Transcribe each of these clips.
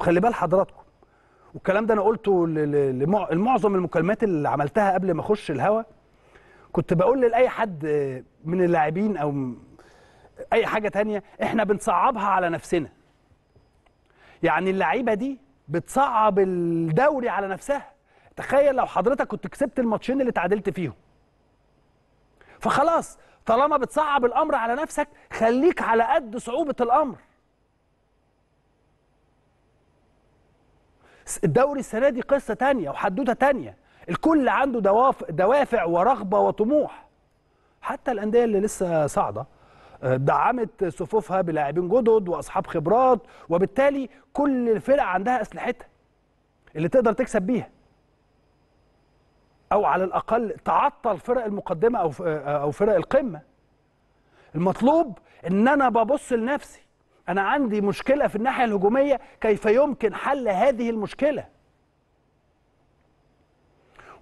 وخلي بال حضراتكم والكلام ده انا قلته لمعظم المكالمات اللي عملتها قبل ما اخش الهوا كنت بقول لاي حد من اللاعبين او اي حاجه تانية احنا بنصعبها على نفسنا يعني اللعيبه دي بتصعب الدوري على نفسها تخيل لو حضرتك كنت كسبت الماتشين اللي تعادلت فيهم فخلاص طالما بتصعب الامر على نفسك خليك على قد صعوبه الامر الدوري السنه دي قصه تانية وحدوته تانية الكل عنده دوافع, دوافع ورغبه وطموح حتى الانديه اللي لسه صاعده آه، دعمت صفوفها بلاعبين جدد واصحاب خبرات وبالتالي كل الفرق عندها اسلحتها اللي تقدر تكسب بيها او على الاقل تعطل فرق المقدمه او آه، او فرق القمه المطلوب ان انا ببص لنفسي انا عندي مشكله في الناحيه الهجوميه كيف يمكن حل هذه المشكله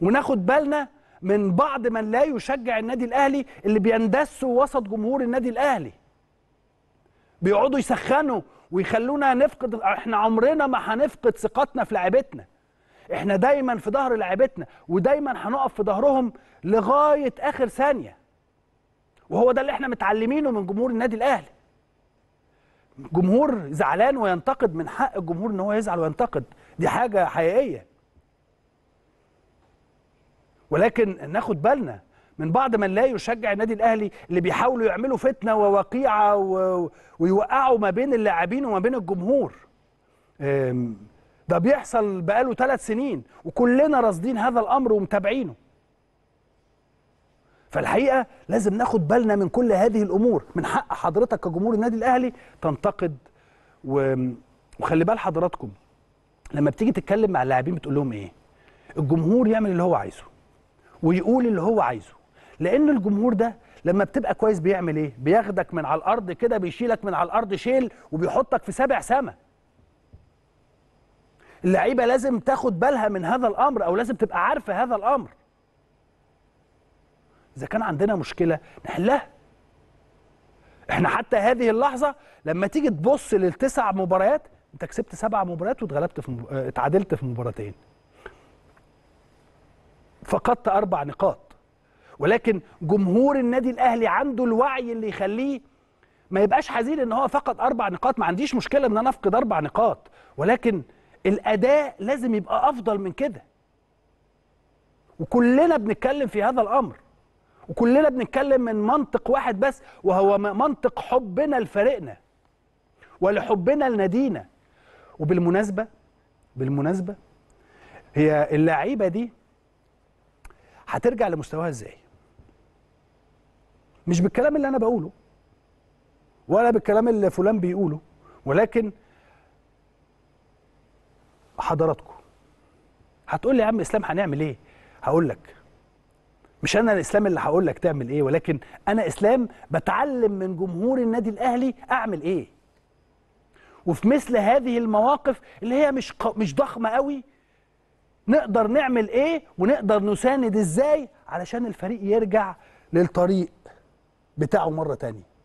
وناخد بالنا من بعض من لا يشجع النادي الاهلي اللي بيندسوا وسط جمهور النادي الاهلي بيقعدوا يسخنوا ويخلونا نفقد احنا عمرنا ما هنفقد ثقتنا في لعبتنا احنا دايما في ظهر لعبتنا ودايما هنقف في ظهرهم لغايه اخر ثانيه وهو ده اللي احنا متعلمينه من جمهور النادي الاهلي جمهور زعلان وينتقد من حق الجمهور ان هو يزعل وينتقد دي حاجه حقيقيه ولكن ناخد بالنا من بعض من لا يشجع النادي الاهلي اللي بيحاولوا يعملوا فتنه ووقيعه و... ويوقعوا ما بين اللاعبين وما بين الجمهور ده بيحصل بقاله ثلاث سنين وكلنا راصدين هذا الامر ومتابعينه فالحقيقه لازم ناخد بالنا من كل هذه الامور من حق حضرتك كجمهور النادي الاهلي تنتقد و... وخلي بال حضراتكم لما بتيجي تتكلم مع اللاعبين بتقول لهم ايه الجمهور يعمل اللي هو عايزه ويقول اللي هو عايزه لان الجمهور ده لما بتبقى كويس بيعمل ايه بياخدك من على الارض كده بيشيلك من على الارض شيل وبيحطك في سابع سما اللعيبه لازم تاخد بالها من هذا الامر او لازم تبقى عارفه هذا الامر اذا كان عندنا مشكله نحلها احنا حتى هذه اللحظه لما تيجي تبص للتسع مباريات انت كسبت سبع مباريات واتغلبت في مب... اتعادلت في مباراتين فقدت اربع نقاط ولكن جمهور النادي الاهلي عنده الوعي اللي يخليه ما يبقاش حزين ان هو فقد اربع نقاط ما عنديش مشكله ان انا افقد اربع نقاط ولكن الاداء لازم يبقى افضل من كده وكلنا بنتكلم في هذا الامر وكلنا بنتكلم من منطق واحد بس وهو منطق حبنا لفريقنا ولحبنا لنادينا وبالمناسبه بالمناسبه هي اللعيبه دي هترجع لمستواها ازاي مش بالكلام اللي انا بقوله ولا بالكلام اللي فلان بيقوله ولكن حضراتكم هتقول لي يا عم اسلام هنعمل ايه هقول لك مش انا الاسلام اللي هقول لك تعمل ايه ولكن انا اسلام بتعلم من جمهور النادي الاهلي اعمل ايه وفي مثل هذه المواقف اللي هي مش مش ضخمه قوي نقدر نعمل ايه ونقدر نساند ازاي علشان الفريق يرجع للطريق بتاعه مره تانيه